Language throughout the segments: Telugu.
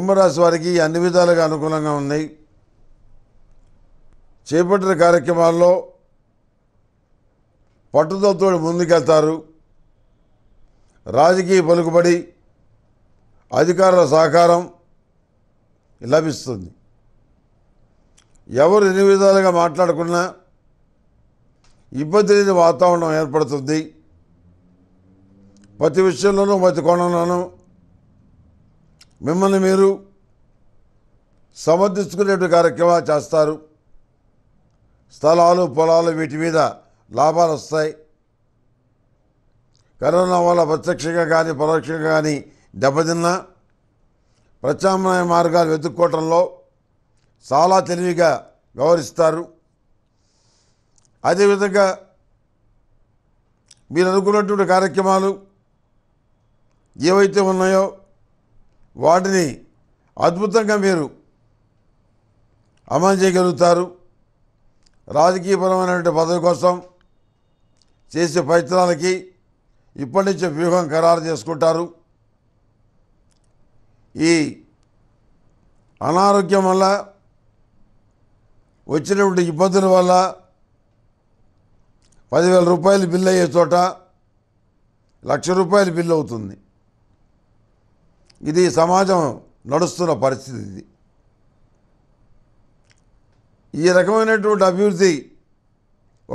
కుంభరాశి వారికి అన్ని విధాలుగా అనుకూలంగా ఉన్నాయి చేపట్టిన కార్యక్రమాల్లో పట్టుదలతో ముందుకెళ్తారు రాజకీయ పలుకుబడి అధికారుల సహకారం లభిస్తుంది ఎవరు ఎన్ని విధాలుగా మాట్లాడుకున్నా ఇబ్బంది లేని వాతావరణం ఏర్పడుతుంది ప్రతి విషయంలోనూ ప్రతి కోణంలోనూ మిమ్మల్ని మీరు సమర్థించుకునేటువంటి కార్యక్రమాలు చేస్తారు స్థలాలు పొలాలు వీటి మీద లాభాలు వస్తాయి కరోనా వల్ల ప్రత్యక్షంగా కానీ పరోక్షంగా కానీ దెబ్బతిన్న ప్రత్యామ్నాయ మార్గాలు వెతుక్కోవటంలో చాలా తెలివిగా వ్యవహరిస్తారు అదేవిధంగా మీరు అనుకున్నటువంటి కార్యక్రమాలు ఏవైతే ఉన్నాయో వాటిని అద్భుతంగా మీరు అమలు చేయగలుగుతారు రాజకీయపరమైనటువంటి పదవి కోసం చేసే ప్రయత్నాలకి ఇప్పటి నుంచే వ్యూహం ఖరారు చేసుకుంటారు ఈ అనారోగ్యం వల్ల వచ్చినటువంటి ఇబ్బందుల వల్ల పదివేల రూపాయలు బిల్ అయ్యే చోట లక్ష రూపాయలు బిల్ అవుతుంది ఇది సమాజం నడుస్తున్న పరిస్థితి ఇది ఈ రకమైనటువంటి అభివృద్ధి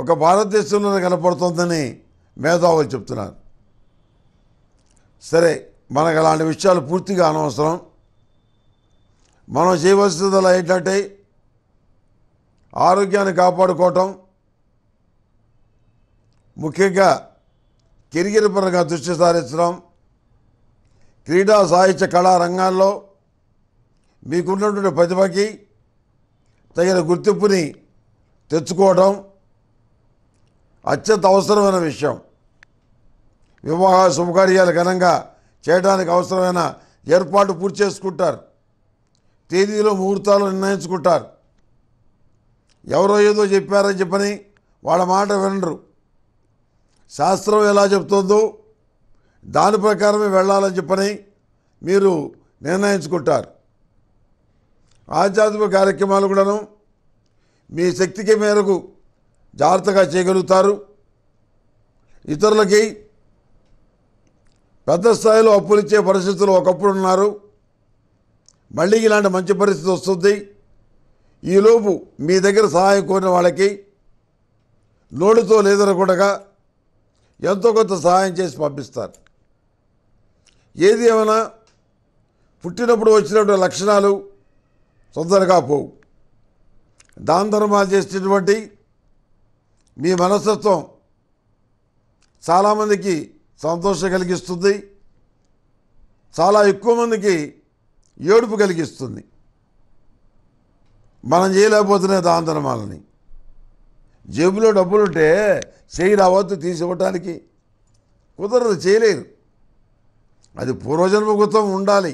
ఒక భారతదేశంలో కనపడుతుందని మేధావులు చెప్తున్నారు సరే మనకు అలాంటి విషయాలు పూర్తిగా అనవసరం మనం చేయవలసిందలా ఏంటంటే ఆరోగ్యాన్ని కాపాడుకోవటం ముఖ్యంగా కెరియర్ పరంగా దృష్టి సారించడం క్రీడా సాహిత్య కళా రంగాల్లో మీకున్నటువంటి ప్రతిభకి తగిన గుర్తింపుని తెచ్చుకోవడం అత్యంత అవసరమైన విషయం వివాహ శుభకార్యాలు ఘనంగా చేయడానికి అవసరమైన ఏర్పాటు పూర్తి చేసుకుంటారు తేదీలో ముహూర్తాలు నిర్ణయించుకుంటారు ఎవరో ఏదో చెప్పారని చెప్పని వాళ్ళ మాట వినరు శాస్త్రం ఎలా చెప్తుందో దాని ప్రకారమే వెళ్ళాలని చెప్పని మీరు నిర్ణయించుకుంటారు ఆధ్యాత్మిక కార్యక్రమాలు కూడాను మీ శక్తికి మేరకు జాగ్రత్తగా చేయగలుగుతారు ఇతరులకి పెద్ద స్థాయిలో అప్పులిచ్చే పరిస్థితులు ఒకప్పుడు ఉన్నారు మళ్ళీ ఇలాంటి మంచి పరిస్థితి వస్తుంది ఈలోపు మీ దగ్గర సహాయం కోరిన వాళ్ళకి నోడుతో లేదనకుండా ఎంతో కొంత సహాయం చేసి పంపిస్తారు ఏది ఏమైనా పుట్టినప్పుడు వచ్చినటువంటి లక్షణాలు తొందరగా పోవు దాని తర్వాత చేసినటువంటి మీ మనస్తత్వం చాలామందికి సంతోషం కలిగిస్తుంది చాలా ఎక్కువ మందికి ఏడుపు కలిగిస్తుంది మనం చేయలేకపోతున్న దాన జేబులో డబ్బులుంటే చేయి రావద్దు తీసివ్వటానికి కుదరదు చేయలేరు అది పూర్వజన్మ కృతం ఉండాలి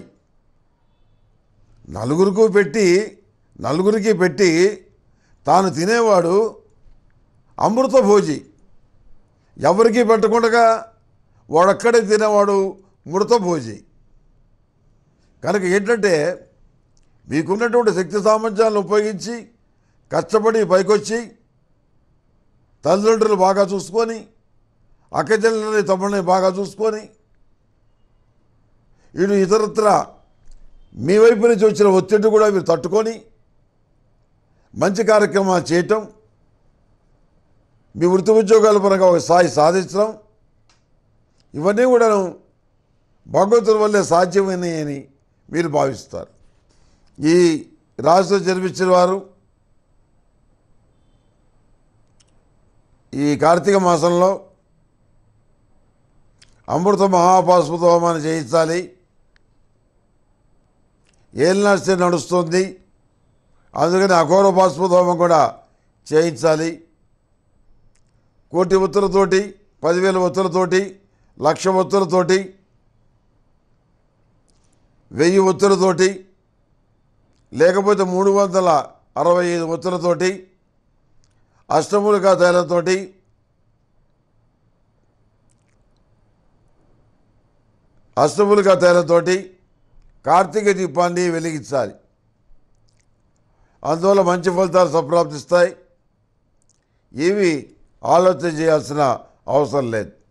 నలుగురికి పెట్టి నలుగురికి పెట్టి తాను తినేవాడు అమృత భోజి ఎవరికి పెట్టకుండా వాడక్కడే తినేవాడు మృత భోజి కనుక ఏంటంటే మీకున్నటువంటి శక్తి సామర్థ్యాలను ఉపయోగించి కష్టపడి పైకొచ్చి తల్లిదండ్రులు బాగా చూసుకొని అక్కచెల్లెల్ని తమ్ముళ్ళని బాగా చూసుకొని వీడు ఇతరత్ర మీ వైపు నుంచి వచ్చిన ఒత్తిడి కూడా వీరు తట్టుకొని మంచి కార్యక్రమాలు చేయటం మీ వృత్తి ఉద్యోగాల పరంగా ఒక స్థాయి సాధించడం ఇవన్నీ కూడా భగవంతుల వల్లే సాధ్యమైనాయని మీరు భావిస్తారు ఈ రాశిలో జన్మించిన వారు ఈ కార్తీక మాసంలో అమృత మహాపాస్పత హోమాన్ని చేయించాలి ఏం నడిస్తే నడుస్తుంది అందుకని అఘోర బాష్పదోమం కూడా చేయించాలి కోటి ఒత్తులతోటి పదివేల ఒత్తులతోటి లక్ష ఒత్తులతోటి వెయ్యి ఒత్తులతోటి లేకపోతే మూడు వందల అరవై ఐదు ఒత్తులతోటి అష్టమూలికా తైలంతో అష్టమూలికా తైలంతో కార్తీక దీపాన్ని వెలిగించాలి అందువల్ల మంచి ఫలితాలు సంప్రాప్తిస్తాయి ఇవి ఆలోచన చేయాల్సిన అవసరం లేదు